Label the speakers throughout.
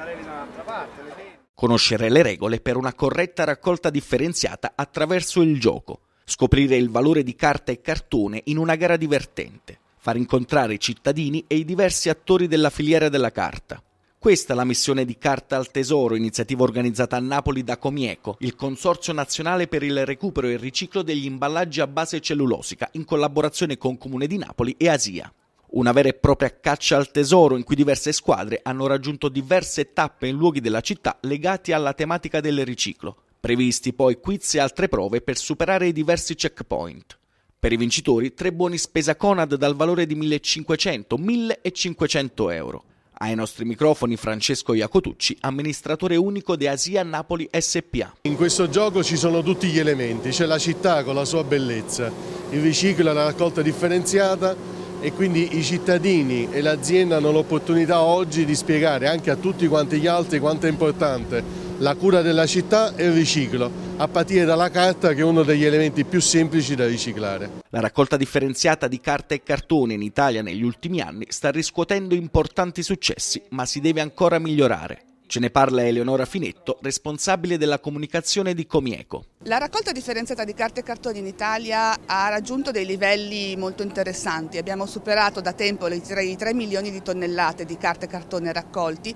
Speaker 1: mandareli da un'altra parte. Le Conoscere le regole per una corretta raccolta differenziata attraverso il gioco. Scoprire il valore di carta e cartone in una gara divertente. Far incontrare i cittadini e i diversi attori della filiera della carta. Questa è la missione di Carta al Tesoro, iniziativa organizzata a Napoli da Comieco, il Consorzio Nazionale per il Recupero e il Riciclo degli Imballaggi a Base Cellulosica, in collaborazione con Comune di Napoli e Asia una vera e propria caccia al tesoro in cui diverse squadre hanno raggiunto diverse tappe in luoghi della città legati alla tematica del riciclo. Previsti poi quiz e altre prove per superare i diversi checkpoint. Per i vincitori tre buoni spesa Conad dal valore di 1500-1500 euro. Ai nostri microfoni Francesco Iacotucci, amministratore unico di Asia Napoli
Speaker 2: SPA. In questo gioco ci sono tutti gli elementi, c'è la città con la sua bellezza, il riciclo e la raccolta differenziata, e quindi i cittadini e l'azienda hanno l'opportunità oggi di spiegare anche a tutti quanti gli altri quanto è importante la cura della città e il riciclo, a partire dalla carta che è uno degli elementi più semplici da riciclare.
Speaker 1: La raccolta differenziata di carta e cartone in Italia negli ultimi anni sta riscuotendo importanti successi, ma si deve ancora migliorare. Ce ne parla Eleonora Finetto, responsabile della comunicazione di Comieco.
Speaker 3: La raccolta differenziata di carte e cartoni in Italia ha raggiunto dei livelli molto interessanti. Abbiamo superato da tempo i 3, 3 milioni di tonnellate di carte e cartone raccolti,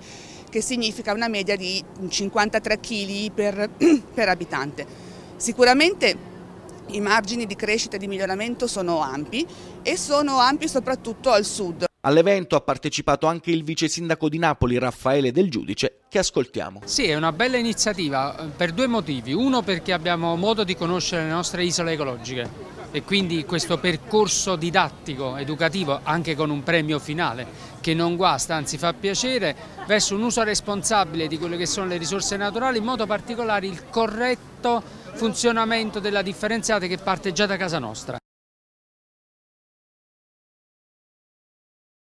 Speaker 3: che significa una media di 53 kg per, per abitante. Sicuramente i margini di crescita e di miglioramento sono ampi e sono ampi soprattutto al sud.
Speaker 1: All'evento ha partecipato anche il vice sindaco di Napoli Raffaele Del Giudice che ascoltiamo.
Speaker 4: Sì, è una bella iniziativa per due motivi. Uno perché abbiamo modo di conoscere le nostre isole ecologiche e quindi questo percorso didattico, educativo, anche con un premio finale che non guasta, anzi fa piacere, verso un uso responsabile di quelle che sono le risorse naturali, in modo particolare il corretto funzionamento della differenziata che parte già da casa nostra.